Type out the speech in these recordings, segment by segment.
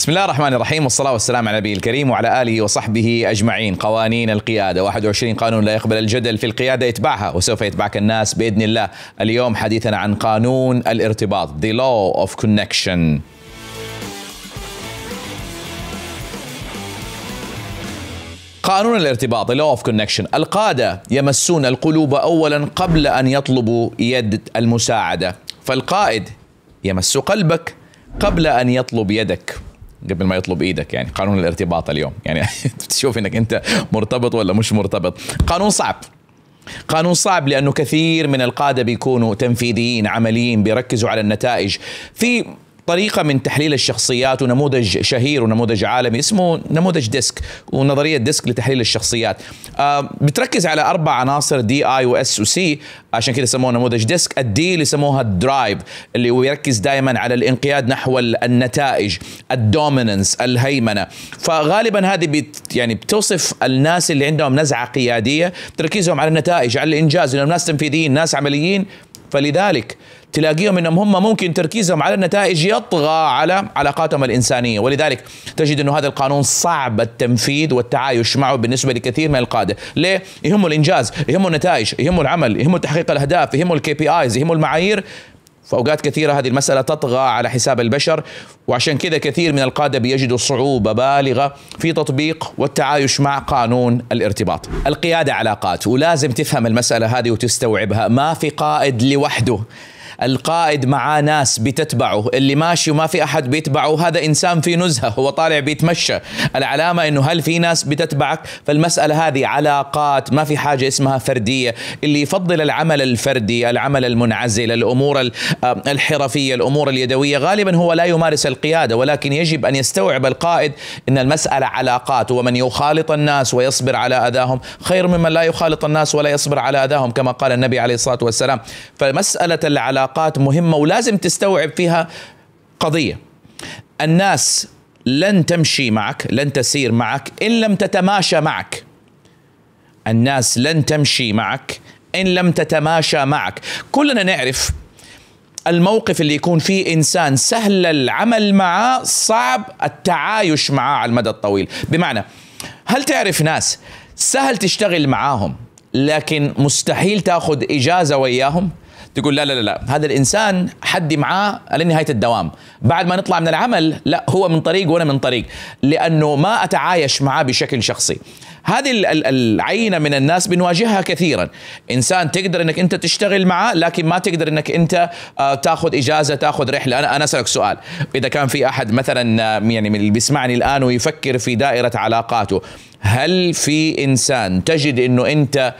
بسم الله الرحمن الرحيم والصلاة والسلام على نبي الكريم وعلى آله وصحبه أجمعين قوانين القيادة 21 قانون لا يقبل الجدل في القيادة يتبعها وسوف يتبعك الناس بإذن الله اليوم حديثنا عن قانون الارتباط The Law of Connection قانون الارتباط The Law of Connection القاده يمسون القلوب اولا قبل ان يطلبوا يد المساعده فالقائد يمس قلبك قبل ان يطلب يدك قبل ما يطلب ايدك يعني قانون الارتباط اليوم يعني تشوف انك انت مرتبط ولا مش مرتبط قانون صعب قانون صعب لانه كثير من القاده بيكونوا تنفيذيين عمليين بيركزوا على النتائج في طريقة من تحليل الشخصيات ونموذج شهير ونموذج عالمي اسمه نموذج ديسك ونظرية ديسك لتحليل الشخصيات آه، بتركز على أربع عناصر دي آي وإس وسي عشان كده سموه نموذج ديسك الدي اللي سموها الدرايف اللي هو يركز دائما على الانقياد نحو النتائج الدوميننس الهيمنة فغالبا هذه بت يعني بتوصف الناس اللي عندهم نزعة قيادية تركيزهم على النتائج على الإنجاز لأنهم ناس تنفيذيين ناس عمليين فلذلك تلاقيهم انهم هم ممكن تركيزهم على النتائج يطغى على علاقاتهم الانسانيه ولذلك تجد انه هذا القانون صعب التنفيذ والتعايش معه بالنسبه لكثير من القاده، ليه؟ يهمه الانجاز، يهمه النتائج، يهمه العمل، يهمه تحقيق الاهداف، يهمه الكي بي ايز، يهمه المعايير فأوقات كثيرة هذه المسألة تطغى على حساب البشر وعشان كذا كثير من القادة بيجدوا صعوبة بالغة في تطبيق والتعايش مع قانون الارتباط القيادة علاقات ولازم تفهم المسألة هذه وتستوعبها ما في قائد لوحده القائد معاه ناس بتتبعه اللي ماشي وما في احد بيتبعه هذا انسان في نزهه هو طالع بيتمشى العلامه انه هل في ناس بتتبعك فالمساله هذه علاقات ما في حاجه اسمها فرديه اللي يفضل العمل الفردي العمل المنعزل الامور آه، الحرفيه الامور اليدويه غالبا هو لا يمارس القياده ولكن يجب ان يستوعب القائد ان المساله علاقات ومن يخالط الناس ويصبر على اذاهم خير ممن لا يخالط الناس ولا يصبر على اذاهم كما قال النبي عليه الصلاه والسلام فمساله العلاقات علاقات مهمه ولازم تستوعب فيها قضيه الناس لن تمشي معك لن تسير معك ان لم تتماشى معك الناس لن تمشي معك ان لم تتماشى معك كلنا نعرف الموقف اللي يكون فيه انسان سهل العمل معه صعب التعايش معه على المدى الطويل بمعنى هل تعرف ناس سهل تشتغل معاهم لكن مستحيل تاخذ اجازه وياهم تقول لا لا لا, لا. هذا الانسان حدي معاه لنهايه الدوام بعد ما نطلع من العمل لا هو من طريق وانا من طريق لانه ما اتعايش معاه بشكل شخصي هذه العينه من الناس بنواجهها كثيرا انسان تقدر انك انت تشتغل معاه لكن ما تقدر انك انت آه، تاخذ اجازه تاخذ رحله انا انا اسالك سؤال اذا كان في احد مثلا آه، يعني من اللي بيسمعني الان ويفكر في دائره علاقاته هل في انسان تجد انه انت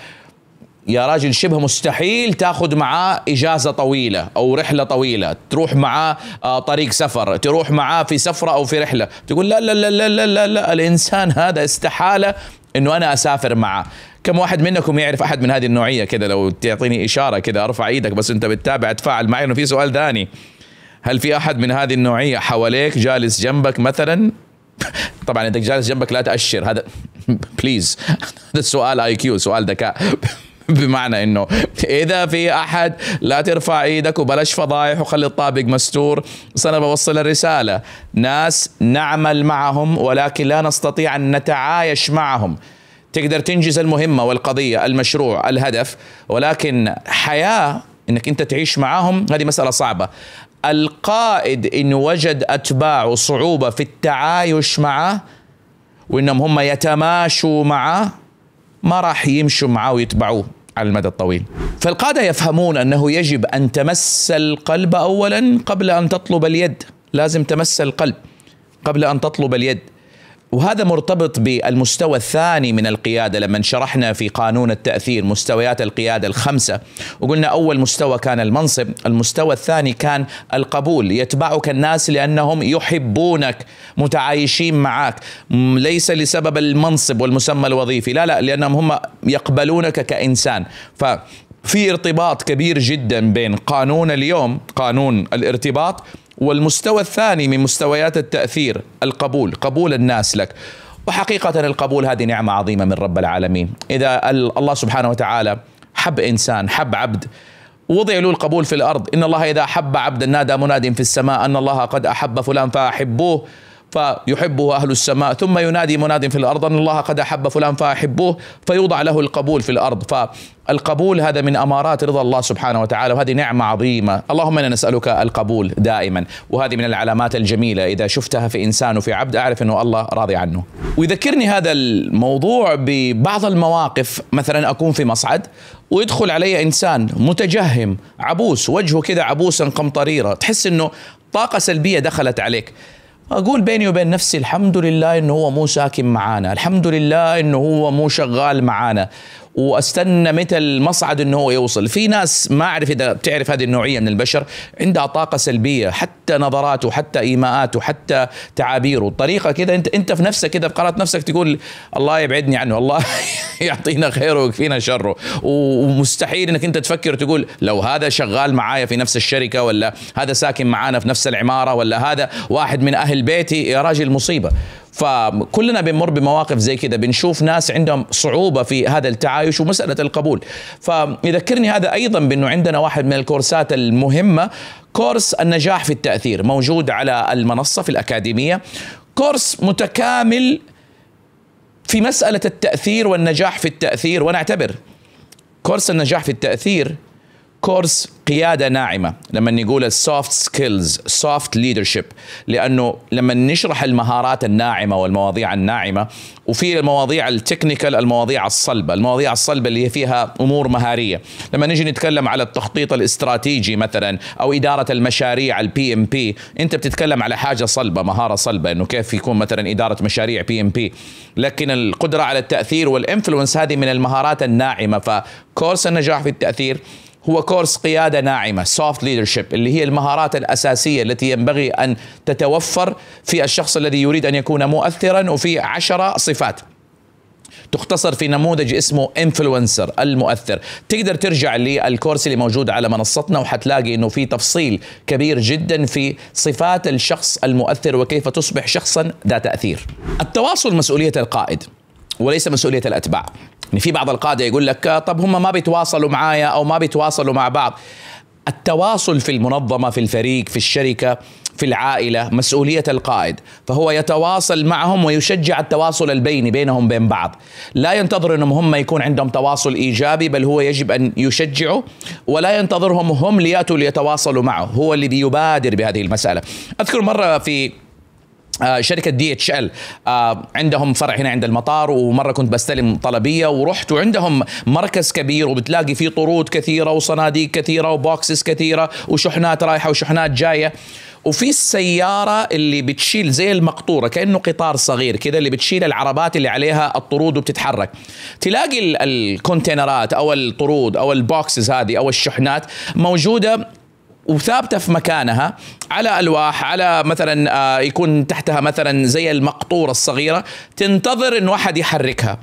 يا راجل شبه مستحيل تاخذ معاه اجازه طويله او رحله طويله تروح معاه آه، طريق سفر تروح معاه في سفره او في رحله تقول لا لا لا لا لا, لا, الانسان هذا استحاله انه انا اسافر معه كم واحد منكم يعرف احد من هذه النوعيه كذا لو تعطيني اشاره كذا ارفع ايدك بس انت بتتابع تفاعل معي انه في سؤال ثاني هل في احد من هذه النوعيه حواليك جالس جنبك مثلا طبعا انت جالس جنبك لا تاشر هذا بليز هذا السؤال اي كيو سؤال ذكاء بمعنى انه اذا في احد لا ترفع ايدك وبلاش فضايح وخلي الطابق مستور انا بوصل الرساله ناس نعمل معهم ولكن لا نستطيع ان نتعايش معهم تقدر تنجز المهمه والقضيه المشروع الهدف ولكن حياه انك انت تعيش معاهم هذه مساله صعبه القائد ان وجد اتباعه صعوبه في التعايش معه وانهم هم يتماشوا معه ما راح يمشوا معاه ويتبعوه على المدى الطويل فالقادة يفهمون أنه يجب أن تمس القلب أولا قبل أن تطلب اليد لازم تمس القلب قبل أن تطلب اليد وهذا مرتبط بالمستوى الثاني من القياده لما شرحنا في قانون التاثير مستويات القياده الخمسه وقلنا اول مستوى كان المنصب، المستوى الثاني كان القبول، يتبعك الناس لانهم يحبونك، متعايشين معك، ليس لسبب المنصب والمسمى الوظيفي، لا لا لانهم هم يقبلونك كانسان، ف في ارتباط كبير جدا بين قانون اليوم قانون الارتباط والمستوى الثاني من مستويات التاثير القبول قبول الناس لك وحقيقه القبول هذه نعمه عظيمه من رب العالمين اذا الله سبحانه وتعالى حب انسان حب عبد وضع له القبول في الارض ان الله اذا احب عبدا نادى مناد في السماء ان الله قد احب فلان فاحبوه فيحبه أهل السماء ثم ينادي مناد في الأرض أن الله قد أحب فلان فأحبوه فيوضع له القبول في الأرض فالقبول هذا من أمارات رضا الله سبحانه وتعالى وهذه نعمة عظيمة اللهم إنا نسألك القبول دائما وهذه من العلامات الجميلة إذا شفتها في إنسان وفي عبد أعرف أنه الله راضي عنه ويذكرني هذا الموضوع ببعض المواقف مثلا أكون في مصعد ويدخل علي إنسان متجهم عبوس وجهه كذا عبوسا قمطريرة تحس أنه طاقة سلبية دخلت عليك اقول بيني وبين نفسي الحمد لله انه هو مو ساكن معانا الحمد لله انه هو مو شغال معانا واستنى متى المصعد انه هو يوصل في ناس ما اعرف اذا بتعرف هذه النوعيه من البشر عندها طاقه سلبيه حتى نظراته حتى ايماءاته حتى تعابيره طريقه كذا انت انت في نفسك كذا بقرارات نفسك تقول الله يبعدني عنه الله يعطينا خيره ويكفينا شره ومستحيل انك انت تفكر تقول لو هذا شغال معايا في نفس الشركه ولا هذا ساكن معانا في نفس العماره ولا هذا واحد من اهل بيتي يا راجل مصيبه فكلنا بنمر بمواقف زي كذا بنشوف ناس عندهم صعوبة في هذا التعايش ومسألة القبول فيذكرني هذا أيضا بأنه عندنا واحد من الكورسات المهمة كورس النجاح في التأثير موجود على المنصة في الأكاديمية كورس متكامل في مسألة التأثير والنجاح في التأثير وأنا أعتبر كورس النجاح في التأثير كورس قياده ناعمه لما نقول السوفت سكيلز سوفت ليدرشيب لانه لما نشرح المهارات الناعمه والمواضيع الناعمه وفي المواضيع التكنيكال المواضيع الصلبه المواضيع الصلبه اللي هي فيها امور مهاريه لما نجي نتكلم على التخطيط الاستراتيجي مثلا او اداره المشاريع البي ام بي انت بتتكلم على حاجه صلبه مهاره صلبه انه كيف يكون مثلا اداره مشاريع بي ام بي لكن القدره على التاثير والانفلونس هذه من المهارات الناعمه فكورس النجاح في التاثير هو كورس قيادة ناعمة soft leadership اللي هي المهارات الأساسية التي ينبغي أن تتوفر في الشخص الذي يريد أن يكون مؤثرا وفي عشرة صفات تختصر في نموذج اسمه انفلونسر المؤثر تقدر ترجع للكورس اللي موجود على منصتنا وحتلاقي انه في تفصيل كبير جدا في صفات الشخص المؤثر وكيف تصبح شخصا ذا تاثير التواصل مسؤوليه القائد وليس مسؤوليه الاتباع ان في بعض القاده يقول لك طب هم ما بيتواصلوا معايا او ما بيتواصلوا مع بعض التواصل في المنظمه في الفريق في الشركه في العائله مسؤوليه القائد فهو يتواصل معهم ويشجع التواصل البيني بينهم بين بعض لا ينتظر انهم هم يكون عندهم تواصل ايجابي بل هو يجب ان يشجعه ولا ينتظرهم هم لياتوا ليتواصلوا معه هو اللي بيبادر بهذه المساله اذكر مره في آه، شركة دي اتش ال عندهم فرع هنا عند المطار ومرة كنت بستلم طلبية ورحت وعندهم مركز كبير وبتلاقي فيه طرود كثيرة وصناديق كثيرة وبوكسز كثيرة وشحنات رايحة وشحنات جاية وفي السيارة اللي بتشيل زي المقطورة كأنه قطار صغير كذا اللي بتشيل العربات اللي عليها الطرود وبتتحرك تلاقي الكونتينرات أو الطرود أو البوكسز هذه أو الشحنات موجودة وثابته في مكانها على الواح على مثلا آه، يكون تحتها مثلا زي المقطوره الصغيره تنتظر انه احد يحركها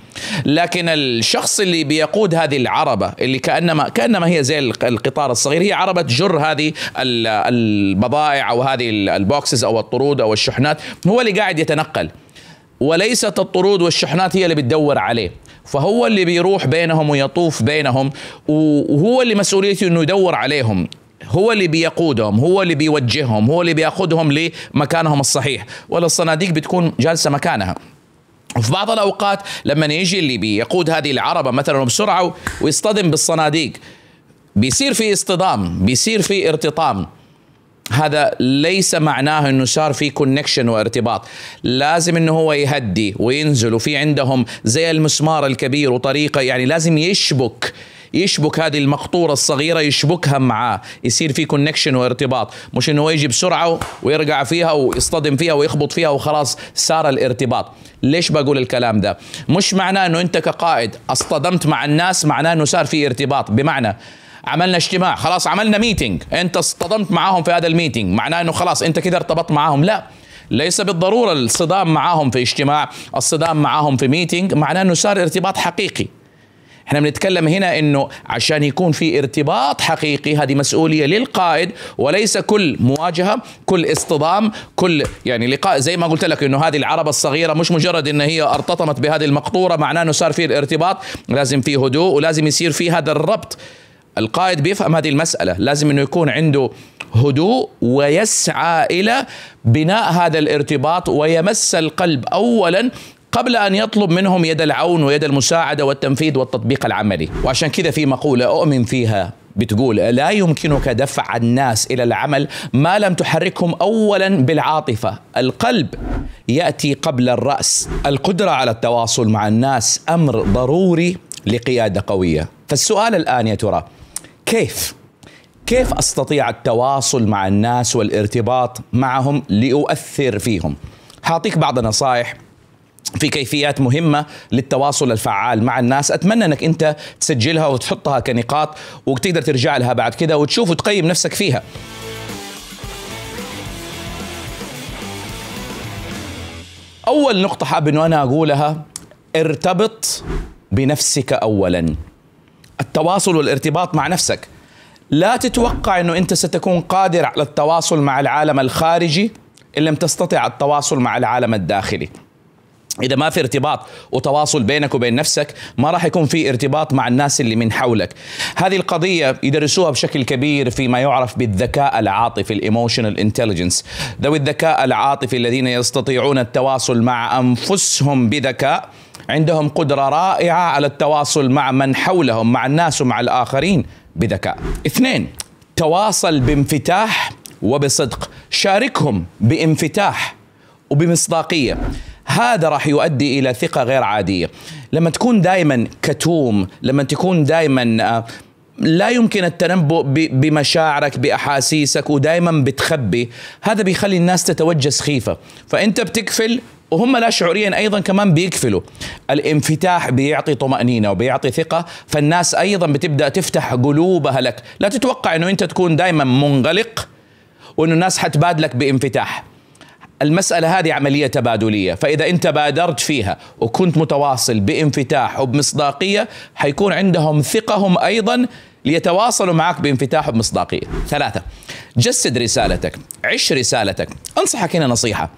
لكن الشخص اللي بيقود هذه العربه اللي كانما كانما هي زي القطار الصغير هي عربه جر هذه البضائع او هذه البوكسز او الطرود او الشحنات هو اللي قاعد يتنقل وليست الطرود والشحنات هي اللي بتدور عليه فهو اللي بيروح بينهم ويطوف بينهم وهو اللي مسؤوليته انه يدور عليهم هو اللي بيقودهم هو اللي بيوجههم هو اللي بياخذهم لمكانهم الصحيح ولا الصناديق بتكون جالسه مكانها وفي بعض الاوقات لما يجي اللي بيقود هذه العربه مثلا بسرعه ويصطدم بالصناديق بيصير في اصطدام بيصير في ارتطام هذا ليس معناه انه صار في كونكشن وارتباط لازم انه هو يهدي وينزل وفي عندهم زي المسمار الكبير وطريقه يعني لازم يشبك يشبك هذه المقطوره الصغيره يشبكها معاه يصير في كونكشن وارتباط مش انه يجي بسرعه ويرجع فيها ويصطدم فيها ويخبط فيها وخلاص صار الارتباط ليش بقول الكلام ده مش معناه انه انت كقائد اصطدمت مع الناس معناه انه صار في ارتباط بمعنى عملنا اجتماع خلاص عملنا ميتنج انت اصطدمت معاهم في هذا الميتنج معناه انه خلاص انت كده ارتبطت معاهم لا ليس بالضروره الصدام معاهم في اجتماع الصدام معاهم في ميتنج معناه انه صار ارتباط حقيقي احنا بنتكلم هنا انه عشان يكون في ارتباط حقيقي هذه مسؤوليه للقائد وليس كل مواجهه كل اصطدام كل يعني لقاء زي ما قلت لك انه هذه العربه الصغيره مش مجرد ان هي ارتطمت بهذه المقطوره معناه انه صار في الارتباط لازم في هدوء ولازم يصير في هذا الربط القائد بيفهم هذه المسألة لازم أنه يكون عنده هدوء ويسعى إلى بناء هذا الارتباط ويمس القلب أولا قبل أن يطلب منهم يد العون ويد المساعدة والتنفيذ والتطبيق العملي وعشان كذا في مقولة أؤمن فيها بتقول لا يمكنك دفع الناس الى العمل ما لم تحركهم اولا بالعاطفه، القلب ياتي قبل الراس، القدره على التواصل مع الناس امر ضروري لقياده قويه، فالسؤال الان يا ترى كيف؟ كيف استطيع التواصل مع الناس والارتباط معهم لاؤثر فيهم؟ حاعطيك بعض النصائح في كيفيات مهمة للتواصل الفعال مع الناس أتمنى أنك أنت تسجلها وتحطها كنقاط وتقدر ترجع لها بعد كده وتشوف وتقيم نفسك فيها أول نقطة حاب أنه أنا أقولها ارتبط بنفسك أولا التواصل والارتباط مع نفسك لا تتوقع أنه أنت ستكون قادر على التواصل مع العالم الخارجي إن لم تستطع التواصل مع العالم الداخلي اذا ما في ارتباط وتواصل بينك وبين نفسك ما راح يكون في ارتباط مع الناس اللي من حولك هذه القضيه يدرسوها بشكل كبير فيما يعرف بالذكاء العاطفي الايموشنال انتليجنس ذوي الذكاء العاطفي الذين يستطيعون التواصل مع انفسهم بذكاء عندهم قدره رائعه على التواصل مع من حولهم مع الناس ومع الاخرين بذكاء اثنين تواصل بانفتاح وبصدق شاركهم بانفتاح وبمصداقيه هذا راح يؤدي الى ثقه غير عاديه لما تكون دائما كتوم لما تكون دائما آه، لا يمكن التنبؤ بمشاعرك باحاسيسك ودائما بتخبي هذا بيخلي الناس تتوجس خيفه فانت بتقفل وهم لا شعوريا ايضا كمان بيقفلوا الانفتاح بيعطي طمانينه وبيعطي ثقه فالناس ايضا بتبدا تفتح قلوبها لك لا تتوقع انه انت تكون دائما منغلق وانه الناس حتبادلك بانفتاح المسألة هذه عملية تبادلية فإذا أنت بادرت فيها وكنت متواصل بانفتاح وبمصداقية حيكون عندهم ثقهم أيضا ليتواصلوا معك بانفتاح وبمصداقية ثلاثة جسد رسالتك عش رسالتك أنصحك هنا نصيحة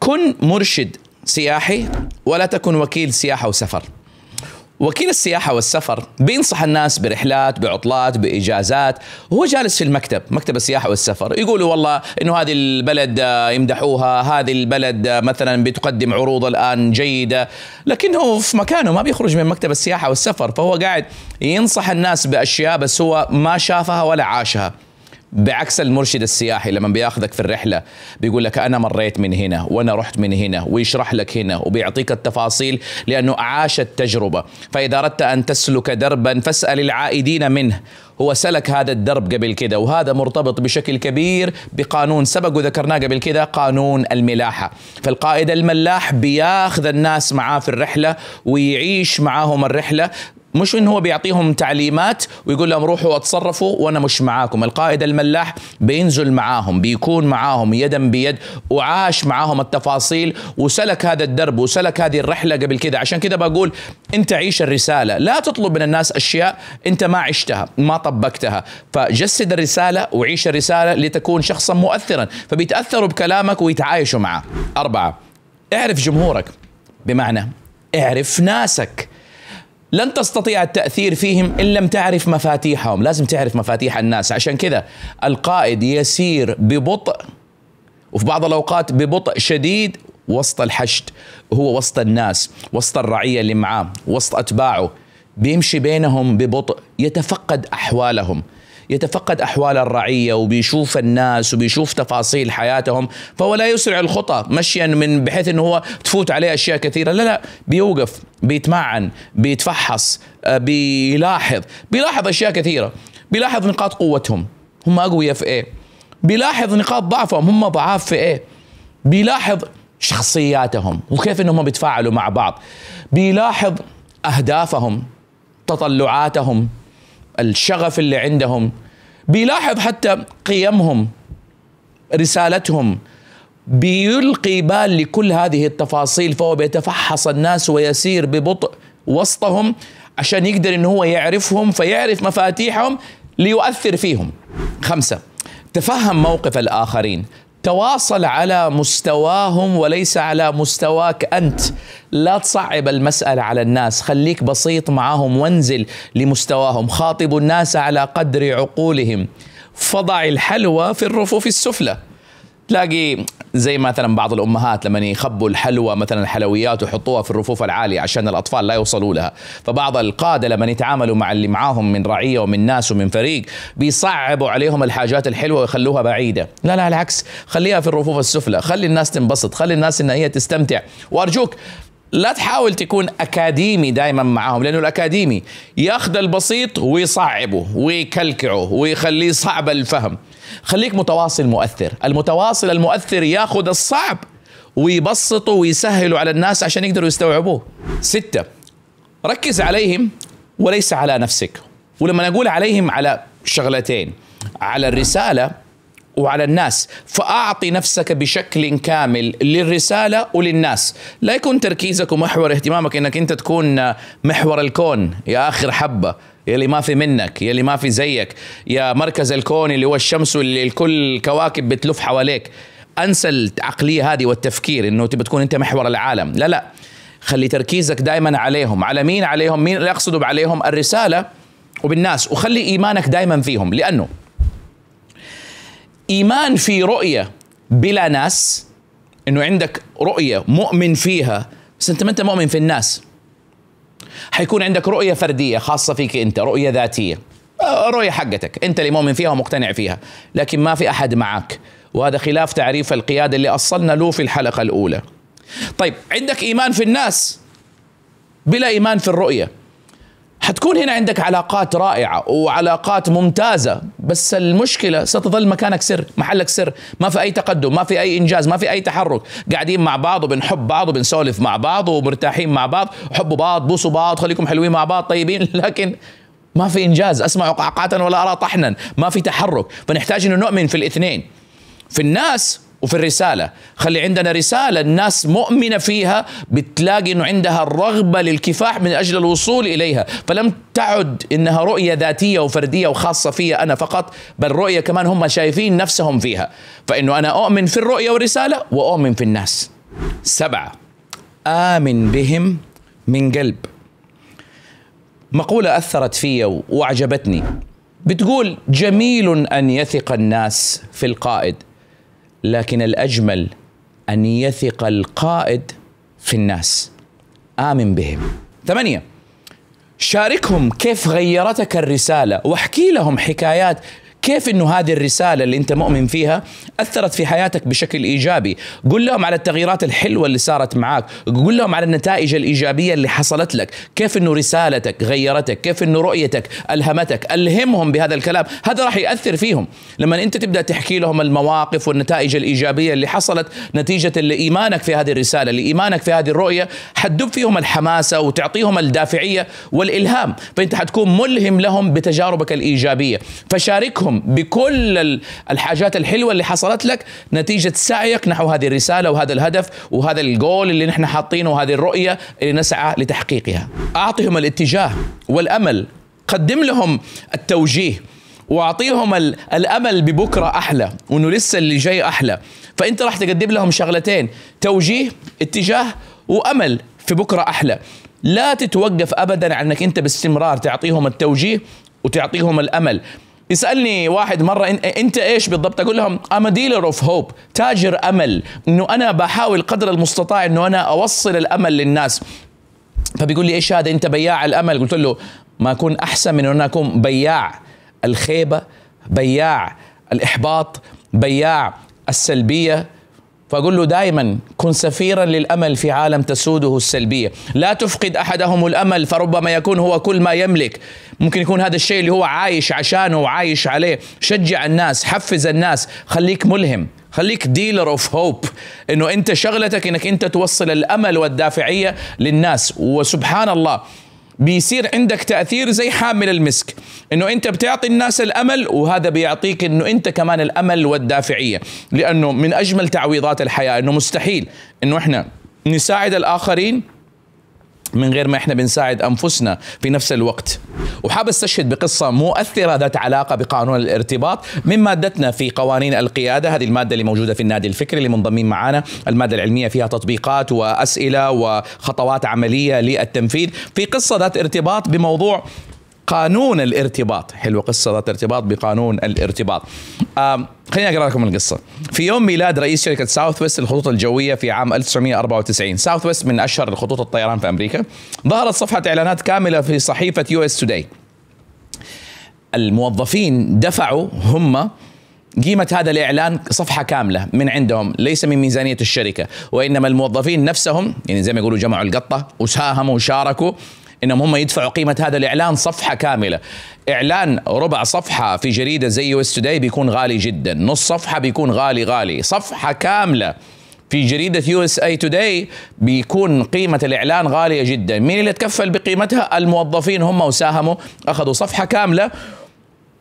كن مرشد سياحي ولا تكن وكيل سياحة وسفر وكيل السياحة والسفر بينصح الناس برحلات بعطلات بإجازات وهو جالس في المكتب مكتب السياحة والسفر يقولوا والله إنه هذه البلد يمدحوها هذه البلد مثلا بتقدم عروض الآن جيدة لكنه في مكانه ما بيخرج من مكتب السياحة والسفر فهو قاعد ينصح الناس بأشياء بس هو ما شافها ولا عاشها بعكس المرشد السياحي لما بياخذك في الرحله بيقول لك انا مريت من هنا وانا رحت من هنا ويشرح لك هنا وبيعطيك التفاصيل لانه عاش التجربه فاذا اردت ان تسلك دربا فاسال العائدين منه هو سلك هذا الدرب قبل كده وهذا مرتبط بشكل كبير بقانون سبق وذكرناه قبل كده قانون الملاحة فالقائد الملاح بياخذ الناس معاه في الرحلة ويعيش معاهم الرحلة مش ان هو بيعطيهم تعليمات ويقول لهم روحوا اتصرفوا وانا مش معاكم القائد الملاح بينزل معاهم بيكون معاهم يدا بيد وعاش معاهم التفاصيل وسلك هذا الدرب وسلك هذه الرحله قبل كذا عشان كذا بقول انت عيش الرساله لا تطلب من الناس اشياء انت ما عشتها ما طبقتها فجسد الرساله وعيش الرساله لتكون شخصا مؤثرا فبيتاثروا بكلامك ويتعايشوا معه اربعه اعرف جمهورك بمعنى اعرف ناسك لن تستطيع التأثير فيهم إن لم تعرف مفاتيحهم لازم تعرف مفاتيح الناس عشان كذا القائد يسير ببطء وفي بعض الأوقات ببطء شديد وسط الحشد هو وسط الناس وسط الرعية اللي معاه وسط أتباعه بيمشي بينهم ببطء يتفقد أحوالهم يتفقد أحوال الرعية وبيشوف الناس وبيشوف تفاصيل حياتهم فهو لا يسرع الخطى مشيا من بحيث أنه هو تفوت عليه أشياء كثيرة لا لا بيوقف بيتمعن بيتفحص آه، بيلاحظ بيلاحظ أشياء كثيرة بيلاحظ نقاط قوتهم هم أقوياء في إيه بيلاحظ نقاط ضعفهم هم ضعاف في إيه بيلاحظ شخصياتهم وكيف انهم بيتفاعلوا مع بعض بيلاحظ اهدافهم تطلعاتهم الشغف اللي عندهم بيلاحظ حتى قيمهم رسالتهم بيلقي بال لكل هذه التفاصيل فهو بيتفحص الناس ويسير ببطء وسطهم عشان يقدر ان هو يعرفهم فيعرف مفاتيحهم ليؤثر فيهم خمسة تفهم موقف الآخرين تواصل على مستواهم وليس على مستواك انت لا تصعب المساله على الناس خليك بسيط معهم وانزل لمستواهم خاطب الناس على قدر عقولهم فضع الحلوى في الرفوف السفلى تلاقي زي مثلا بعض الامهات لما يخبوا الحلوى مثلا الحلويات ويحطوها في الرفوف العاليه عشان الاطفال لا يوصلوا لها فبعض القاده لما يتعاملوا مع اللي معاهم من رعيه ومن ناس ومن فريق بيصعبوا عليهم الحاجات الحلوه ويخلوها بعيده لا لا العكس خليها في الرفوف السفلى خلي الناس تنبسط خلي الناس ان هي تستمتع وارجوك لا تحاول تكون اكاديمي دائما معاهم لانه الاكاديمي ياخذ البسيط ويصعبه ويكلكعه ويخليه صعب الفهم خليك متواصل مؤثر المتواصل المؤثر ياخذ الصعب ويبسطه ويسهله على الناس عشان يقدروا يستوعبوه ستة ركز عليهم وليس على نفسك ولما نقول عليهم على شغلتين على الرسالة وعلى الناس فأعطي نفسك بشكل كامل للرسالة وللناس لا يكون تركيزك ومحور اهتمامك أنك أنت تكون محور الكون يا آخر حبة يلي ما في منك يلي ما في زيك يا مركز الكون اللي هو الشمس واللي الكل الكواكب بتلف حواليك انسى العقليه هذه والتفكير انه تبى تكون انت محور العالم لا لا خلي تركيزك دائما عليهم على مين عليهم مين اللي اقصده عليهم الرساله وبالناس وخلي ايمانك دائما فيهم لانه ايمان في رؤيه بلا ناس انه عندك رؤيه مؤمن فيها بس انت ما انت مؤمن في الناس حيكون عندك رؤيه فرديه خاصه فيك انت رؤيه ذاتيه رؤيه حقتك انت اللي مؤمن فيها ومقتنع فيها لكن ما في احد معك وهذا خلاف تعريف القياده اللي اصلنا له في الحلقه الاولى طيب عندك ايمان في الناس بلا ايمان في الرؤيه حتكون هنا عندك علاقات رائعة وعلاقات ممتازة بس المشكلة ستظل مكانك سر محلك سر ما في أي تقدم ما في أي إنجاز ما في أي تحرك قاعدين مع بعض وبنحب بعض وبنسولف مع بعض ومرتاحين مع بعض حبوا بعض بوسوا بعض خليكم حلوين مع بعض طيبين لكن ما في إنجاز أسمع قعقعة ولا أرى طحنا ما في تحرك فنحتاج أنه نؤمن في الاثنين في الناس وفي الرساله خلي عندنا رساله الناس مؤمنه فيها بتلاقي انه عندها الرغبه للكفاح من اجل الوصول اليها فلم تعد انها رؤيه ذاتيه وفرديه وخاصه فيها انا فقط بل رؤيه كمان هم شايفين نفسهم فيها فانه انا اؤمن في الرؤيه والرساله واؤمن في الناس سبعه امن بهم من قلب مقوله اثرت فيا واعجبتني بتقول جميل ان يثق الناس في القائد لكن الاجمل ان يثق القائد في الناس امن بهم ثمانيه شاركهم كيف غيرتك الرساله واحكي لهم حكايات كيف انه هذه الرساله اللي انت مؤمن فيها اثرت في حياتك بشكل ايجابي قل لهم على التغييرات الحلوه اللي صارت معك قل لهم على النتائج الايجابيه اللي حصلت لك كيف انه رسالتك غيرتك كيف انه رؤيتك الهمتك الهمهم بهذا الكلام هذا راح ياثر فيهم لما انت تبدا تحكي لهم المواقف والنتائج الايجابيه اللي حصلت نتيجه لايمانك في هذه الرساله لايمانك في هذه الرؤيه حتدب فيهم الحماسه وتعطيهم الدافعيه والالهام فانت حتكون ملهم لهم بتجاربك الايجابيه فشاركهم تشكرهم بكل الحاجات الحلوه اللي حصلت لك نتيجه سعيك نحو هذه الرساله وهذا الهدف وهذا الجول اللي نحن حاطينه وهذه الرؤيه اللي نسعى لتحقيقها اعطهم الاتجاه والامل قدم لهم التوجيه واعطيهم الامل ببكره احلى وانه لسه اللي جاي احلى فانت راح تقدم لهم شغلتين توجيه اتجاه وامل في بكره احلى لا تتوقف ابدا عنك انت باستمرار تعطيهم التوجيه وتعطيهم الامل يسالني واحد مره انت ايش بالضبط اقول لهم ام ديلر اوف هوب تاجر امل انه انا بحاول قدر المستطاع انه انا اوصل الامل للناس فبيقول لي ايش هذا انت بياع الامل قلت له ما اكون احسن من ان اكون بياع الخيبه بياع الاحباط بياع السلبيه فأقول له دائما كن سفيرا للأمل في عالم تسوده السلبية لا تفقد أحدهم الأمل فربما يكون هو كل ما يملك ممكن يكون هذا الشيء اللي هو عايش عشانه وعايش عليه شجع الناس حفز الناس خليك ملهم خليك ديلر اوف هوب انه انت شغلتك انك انت توصل الامل والدافعيه للناس وسبحان الله بيصير عندك تاثير زي حامل المسك انه انت بتعطي الناس الامل وهذا بيعطيك انه انت كمان الامل والدافعيه لانه من اجمل تعويضات الحياه انه مستحيل انه احنا نساعد الاخرين من غير ما احنا بنساعد انفسنا في نفس الوقت وحاب استشهد بقصه مؤثره ذات علاقه بقانون الارتباط من مادتنا في قوانين القياده هذه الماده اللي موجوده في النادي الفكري اللي منضمين معنا الماده العلميه فيها تطبيقات واسئله وخطوات عمليه للتنفيذ في قصه ذات ارتباط بموضوع قانون الارتباط حلوه قصه ذات ارتباط بقانون الارتباط خليني اقرا لكم القصه. في يوم ميلاد رئيس شركه ساوث ويست للخطوط الجويه في عام 1994، ساوث ويست من اشهر خطوط الطيران في امريكا، ظهرت صفحه اعلانات كامله في صحيفه يو اس توداي. الموظفين دفعوا هم قيمة هذا الإعلان صفحة كاملة من عندهم ليس من ميزانية الشركة وإنما الموظفين نفسهم يعني زي ما يقولوا جمعوا القطة وساهموا وشاركوا انهم هم يدفعوا قيمه هذا الاعلان صفحه كامله اعلان ربع صفحه في جريده زي ويست توداي بيكون غالي جدا نص صفحه بيكون غالي غالي صفحه كامله في جريدة يو اس اي توداي بيكون قيمة الإعلان غالية جدا مين اللي تكفل بقيمتها الموظفين هم وساهموا أخذوا صفحة كاملة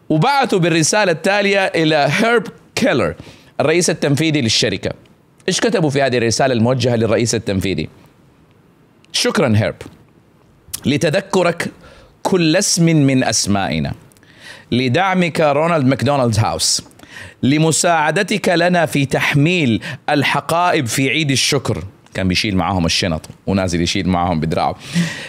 وبعثوا بالرسالة التالية إلى هيرب كيلر الرئيس التنفيذي للشركة ايش كتبوا في هذه الرسالة الموجهة للرئيس التنفيذي شكرا هيرب لتذكرك كل اسم من اسمائنا لدعمك رونالد ماكدونالد هاوس لمساعدتك لنا في تحميل الحقائب في عيد الشكر كان بيشيل معاهم الشنط ونازل يشيل معاهم بدراعه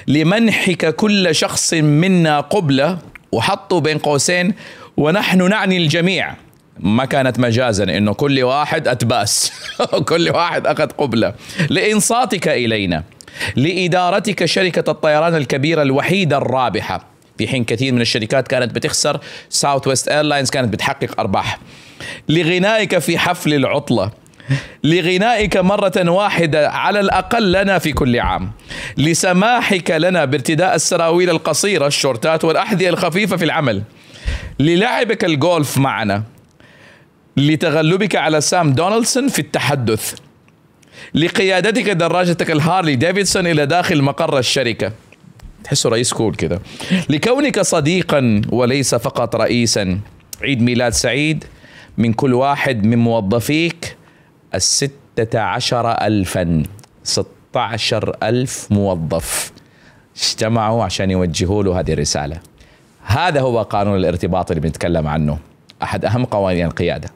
لمنحك كل شخص منا قبله وحطوا بين قوسين ونحن نعني الجميع ما كانت مجازا انه كل واحد اتباس كل واحد اخذ قبله لانصاتك الينا لإدارتك شركة الطيران الكبيرة الوحيدة الرابحة في حين كثير من الشركات كانت بتخسر ساوث ويست ايرلاينز كانت بتحقق أرباح لغنائك في حفل العطلة لغنائك مرة واحدة على الأقل لنا في كل عام لسماحك لنا بارتداء السراويل القصيرة الشورتات والأحذية الخفيفة في العمل للعبك الجولف معنا لتغلبك على سام دونالدسون في التحدث لقيادتك دراجتك الهارلي ديفيدسون إلى داخل مقر الشركة تحسه رئيس كول كده لكونك صديقا وليس فقط رئيسا عيد ميلاد سعيد من كل واحد من موظفيك الستة عشر ألفا ستة عشر ألف موظف اجتمعوا عشان يوجهوا له هذه الرسالة هذا هو قانون الارتباط اللي بنتكلم عنه أحد أهم قوانين القيادة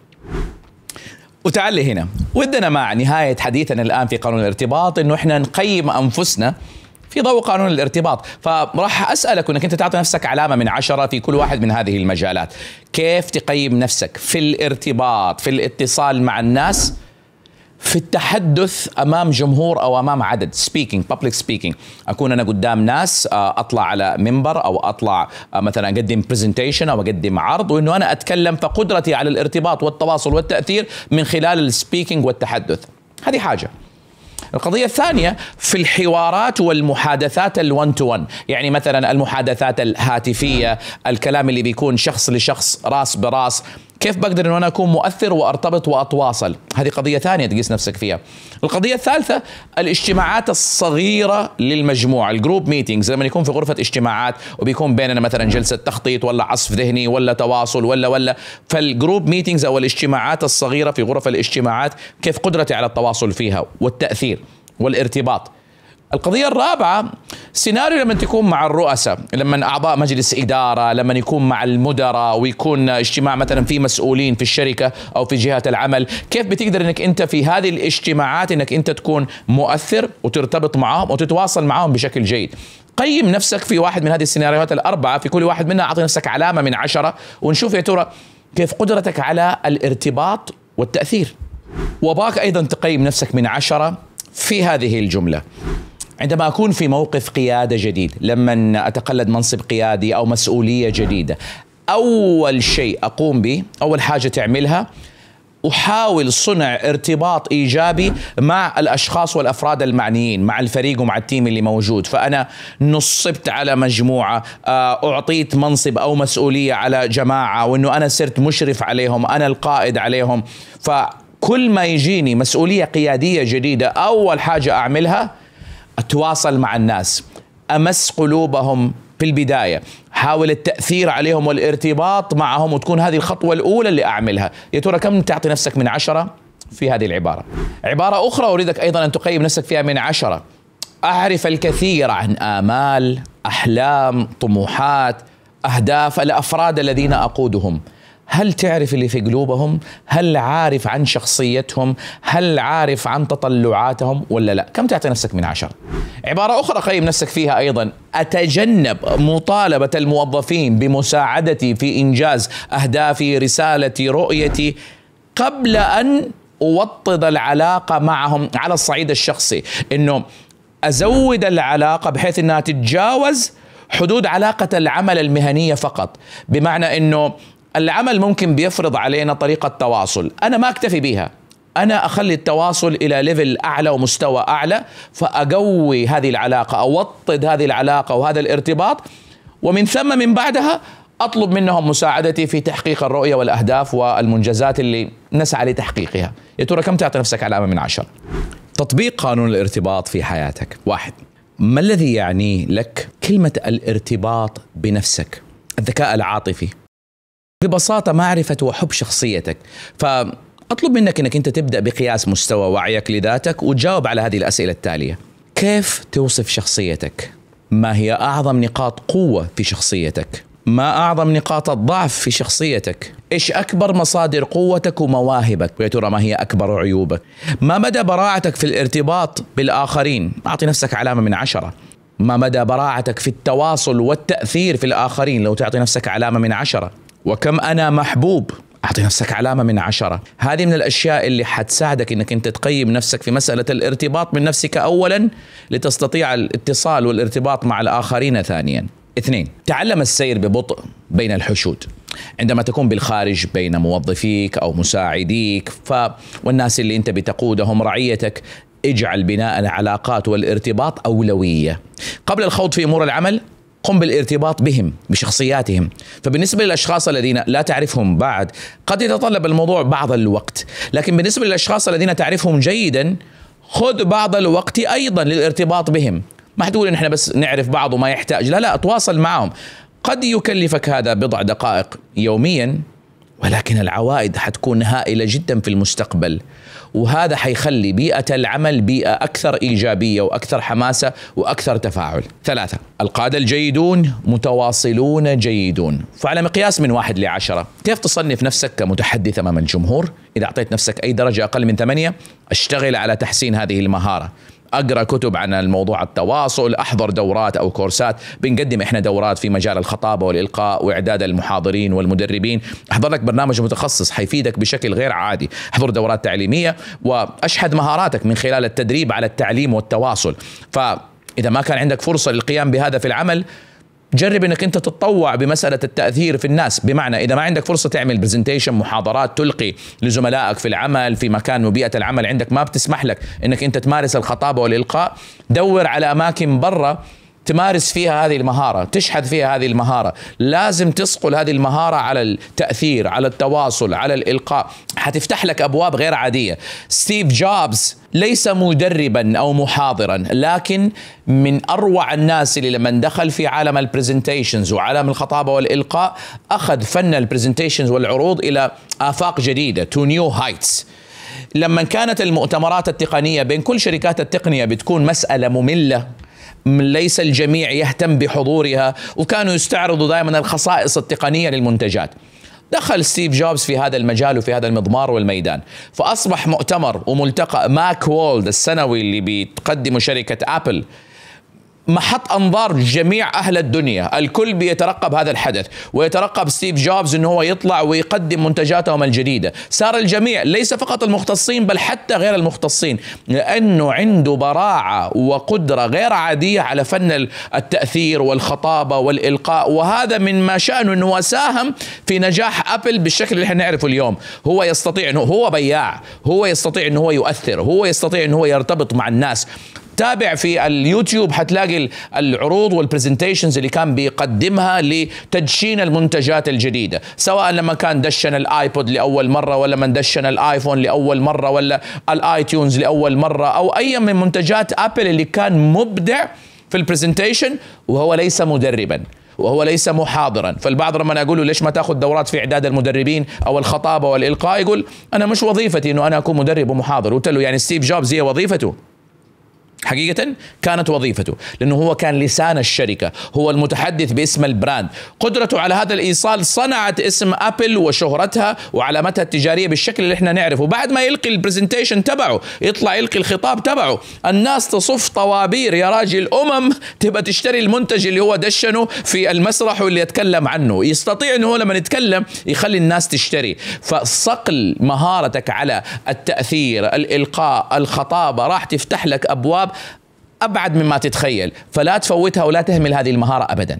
وتعالي هنا ودنا مع نهاية حديثنا الآن في قانون الارتباط أنه إحنا نقيم أنفسنا في ضوء قانون الارتباط فراح أسألك أنك أنت تعطي نفسك علامة من عشرة في كل واحد من هذه المجالات كيف تقيم نفسك في الارتباط في الاتصال مع الناس في التحدث امام جمهور او امام عدد سبيكينج بابليك سبيكينج اكون انا قدام ناس آه، اطلع على منبر او اطلع آه، مثلا اقدم برزنتيشن او اقدم عرض وانه انا اتكلم فقدرتي على الارتباط والتواصل والتاثير من خلال السبيكينج والتحدث هذه حاجه القضية الثانية في الحوارات والمحادثات الون تو ون يعني مثلا المحادثات الهاتفية الكلام اللي بيكون شخص لشخص راس براس كيف بقدر أنه أنا أكون مؤثر وأرتبط وأتواصل هذه قضية ثانية تقيس نفسك فيها القضية الثالثة الاجتماعات الصغيرة للمجموعة الجروب ميتينجز لما يكون في غرفة اجتماعات وبيكون بيننا مثلا جلسة تخطيط ولا عصف ذهني ولا تواصل ولا ولا فالجروب ميتينجز أو الاجتماعات الصغيرة في غرف الاجتماعات كيف قدرتي على التواصل فيها والتأثير والارتباط القضية الرابعة سيناريو لما تكون مع الرؤساء لما أعضاء مجلس إدارة لما يكون مع المدراء ويكون اجتماع مثلا في مسؤولين في الشركة أو في جهة العمل كيف بتقدر أنك أنت في هذه الاجتماعات أنك أنت تكون مؤثر وترتبط معهم وتتواصل معهم بشكل جيد قيم نفسك في واحد من هذه السيناريوهات الأربعة في كل واحد منها أعطي نفسك علامة من عشرة ونشوف يا ترى كيف قدرتك على الارتباط والتأثير وباك أيضا تقيم نفسك من عشرة في هذه الجملة عندما اكون في موقف قياده جديد لما اتقلد منصب قيادي او مسؤوليه جديده اول شيء اقوم به اول حاجه تعملها احاول صنع ارتباط ايجابي مع الاشخاص والافراد المعنيين مع الفريق ومع التيم اللي موجود فانا نصبت على مجموعه آه، اعطيت منصب او مسؤوليه على جماعه وانه انا صرت مشرف عليهم انا القائد عليهم فكل ما يجيني مسؤوليه قياديه جديده اول حاجه اعملها تواصل مع الناس امس قلوبهم في البدايه حاول التاثير عليهم والارتباط معهم وتكون هذه الخطوه الاولى اللي اعملها يا ترى كم تعطي نفسك من عشرة في هذه العباره عباره اخرى اريدك ايضا ان تقيم نفسك فيها من عشرة اعرف الكثير عن امال احلام طموحات اهداف الافراد الذين اقودهم هل تعرف اللي في قلوبهم هل عارف عن شخصيتهم هل عارف عن تطلعاتهم ولا لا كم تعطي نفسك من عشر عبارة أخرى قيم نفسك فيها أيضا أتجنب مطالبة الموظفين بمساعدتي في إنجاز أهدافي رسالتي رؤيتي قبل أن أوطد العلاقة معهم على الصعيد الشخصي أنه أزود العلاقة بحيث أنها تتجاوز حدود علاقة العمل المهنية فقط بمعنى أنه العمل ممكن بيفرض علينا طريقة تواصل أنا ما أكتفي بها أنا أخلي التواصل إلى ليفل أعلى ومستوى أعلى فأقوي هذه العلاقة أوطد هذه العلاقة وهذا الارتباط ومن ثم من بعدها أطلب منهم مساعدتي في تحقيق الرؤية والأهداف والمنجزات اللي نسعى لتحقيقها يا ترى كم تعطي نفسك علامة من عشرة؟ تطبيق قانون الارتباط في حياتك واحد ما الذي يعنيه لك كلمة الارتباط بنفسك الذكاء العاطفي ببساطة معرفة وحب شخصيتك ف أطلب منك أنك أنت تبدأ بقياس مستوى وعيك لذاتك وتجاوب على هذه الأسئلة التالية كيف توصف شخصيتك؟ ما هي أعظم نقاط قوة في شخصيتك؟ ما أعظم نقاط الضعف في شخصيتك؟ إيش أكبر مصادر قوتك ومواهبك؟ ويا ترى ما هي أكبر عيوبك؟ ما مدى براعتك في الارتباط بالآخرين؟ أعطي نفسك علامة من عشرة ما مدى براعتك في التواصل والتأثير في الآخرين لو تعطي نفسك علامة من عشرة وكم أنا محبوب أعطي نفسك علامة من عشرة هذه من الأشياء اللي حتساعدك أنك أنت تقيم نفسك في مسألة الارتباط من نفسك أولا لتستطيع الاتصال والارتباط مع الآخرين ثانيا اثنين تعلم السير ببطء بين الحشود عندما تكون بالخارج بين موظفيك أو مساعديك ف... والناس اللي أنت بتقودهم رعيتك اجعل بناء العلاقات والارتباط أولوية قبل الخوض في أمور العمل قم بالارتباط بهم بشخصياتهم فبالنسبة للأشخاص الذين لا تعرفهم بعد قد يتطلب الموضوع بعض الوقت لكن بالنسبة للأشخاص الذين تعرفهم جيدا خذ بعض الوقت أيضا للارتباط بهم ما حتقول إن احنا بس نعرف بعض وما يحتاج لا لا تواصل معهم قد يكلفك هذا بضع دقائق يوميا ولكن العوائد حتكون هائله جدا في المستقبل وهذا حيخلي بيئه العمل بيئه اكثر ايجابيه واكثر حماسه واكثر تفاعل. ثلاثه القاده الجيدون متواصلون جيدون، فعلى مقياس من واحد لعشره، كيف تصنف نفسك كمتحدث امام الجمهور؟ اذا اعطيت نفسك اي درجه اقل من ثمانيه، اشتغل على تحسين هذه المهاره. اقرا كتب عن الموضوع التواصل احضر دورات او كورسات بنقدم احنا دورات في مجال الخطابه والالقاء واعداد المحاضرين والمدربين احضر لك برنامج متخصص حيفيدك بشكل غير عادي احضر دورات تعليميه واشحد مهاراتك من خلال التدريب على التعليم والتواصل فاذا ما كان عندك فرصه للقيام بهذا في العمل جرب انك انت تتطوع بمساله التاثير في الناس بمعنى اذا ما عندك فرصه تعمل برزنتيشن محاضرات تلقي لزملائك في العمل في مكان وبيئه العمل عندك ما بتسمح لك انك انت تمارس الخطابه والالقاء دور على اماكن بره تمارس فيها هذه المهارة تشحذ فيها هذه المهارة لازم تصقل هذه المهارة على التأثير على التواصل على الإلقاء حتفتح لك أبواب غير عادية ستيف جوبز ليس مدربا أو محاضرا لكن من أروع الناس اللي لما دخل في عالم البرزنتيشنز وعالم الخطابة والإلقاء أخذ فن البرزنتيشنز والعروض إلى آفاق جديدة تو نيو هايتس لما كانت المؤتمرات التقنية بين كل شركات التقنية بتكون مسألة مملة من ليس الجميع يهتم بحضورها وكانوا يستعرضوا دائما الخصائص التقنيه للمنتجات دخل ستيف جوبز في هذا المجال وفي هذا المضمار والميدان فأصبح مؤتمر وملتقى ماك وولد السنوي اللي بتقدمه شركة أبل محط انظار جميع اهل الدنيا، الكل بيترقب هذا الحدث، ويترقب ستيف جوبز انه هو يطلع ويقدم منتجاتهم الجديده، صار الجميع ليس فقط المختصين بل حتى غير المختصين، لانه عنده براعه وقدره غير عاديه على فن التاثير والخطابه والالقاء، وهذا من ما شانه انه ساهم في نجاح ابل بالشكل اللي احنا نعرفه اليوم، هو يستطيع انه هو بياع، هو يستطيع انه هو يؤثر، هو يستطيع انه هو يرتبط مع الناس، تابع في اليوتيوب حتلاقي العروض والبرزنتيشنز اللي كان بيقدمها لتدشين المنتجات الجديده سواء لما كان دشن الايبود لاول مره ولا من دشن الايفون لاول مره ولا الاي تيونز لاول مره او اي من منتجات ابل اللي كان مبدع في البرزنتيشن وهو ليس مدربا وهو ليس محاضرا فالبعض لما اقول له ليش ما تاخذ دورات في اعداد المدربين او الخطابه والالقاء يقول انا مش وظيفتي انه انا اكون مدرب ومحاضر قلت له يعني ستيف جوبز هي وظيفته حقيقة كانت وظيفته لأنه هو كان لسان الشركة هو المتحدث باسم البراند قدرته على هذا الإيصال صنعت اسم أبل وشهرتها وعلامتها التجارية بالشكل اللي احنا نعرفه بعد ما يلقي البرزنتيشن تبعه يطلع يلقي الخطاب تبعه الناس تصف طوابير يا راجل أمم تبقى تشتري المنتج اللي هو دشنه في المسرح واللي يتكلم عنه يستطيع أنه لما يتكلم يخلي الناس تشتري فصقل مهارتك على التأثير الإلقاء الخطابة راح تفتح لك أبواب job ابعد مما تتخيل فلا تفوتها ولا تهمل هذه المهاره ابدا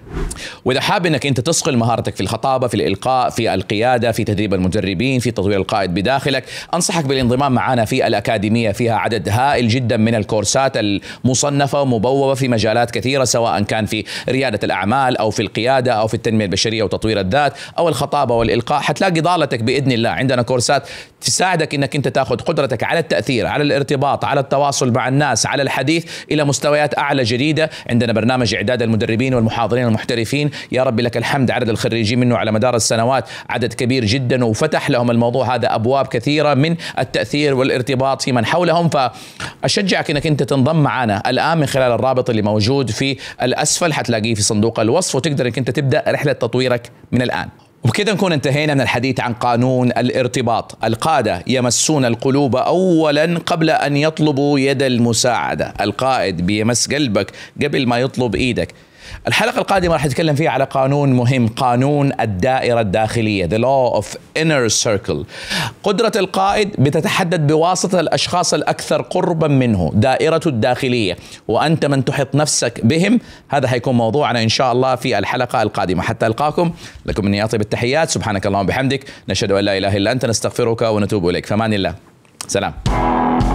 واذا حاب انك انت تصقل مهارتك في الخطابه في الالقاء في القياده في تدريب المدربين في تطوير القائد بداخلك انصحك بالانضمام معنا في الاكاديميه فيها عدد هائل جدا من الكورسات المصنفه ومبوبه في مجالات كثيره سواء كان في رياده الاعمال او في القياده او في التنميه البشريه وتطوير الذات او الخطابه والالقاء حتلاقي ضالتك باذن الله عندنا كورسات تساعدك انك انت تاخذ قدرتك على التاثير على الارتباط على التواصل مع الناس على الحديث الى مستويات اعلى جديده عندنا برنامج اعداد المدربين والمحاضرين المحترفين يا رب لك الحمد عدد الخريجين منه على مدار السنوات عدد كبير جدا وفتح لهم الموضوع هذا ابواب كثيره من التاثير والارتباط في من حولهم فاشجعك انك انت تنضم معنا الان من خلال الرابط اللي موجود في الاسفل حتلاقيه في صندوق الوصف وتقدر انك انت تبدا رحله تطويرك من الان وبكذا نكون انتهينا من الحديث عن قانون الارتباط القادة يمسون القلوب أولا قبل أن يطلبوا يد المساعدة القائد بيمس قلبك قبل ما يطلب إيدك الحلقة القادمة راح نتكلم فيها على قانون مهم قانون الدائرة الداخلية The Law of Inner Circle قدرة القائد بتتحدد بواسطة الأشخاص الأكثر قربا منه دائرته الداخلية وأنت من تحط نفسك بهم هذا حيكون موضوعنا إن شاء الله في الحلقة القادمة حتى ألقاكم لكم مني أطيب التحيات سبحانك اللهم وبحمدك نشهد أن لا إله إلا أنت نستغفرك ونتوب إليك فمان الله سلام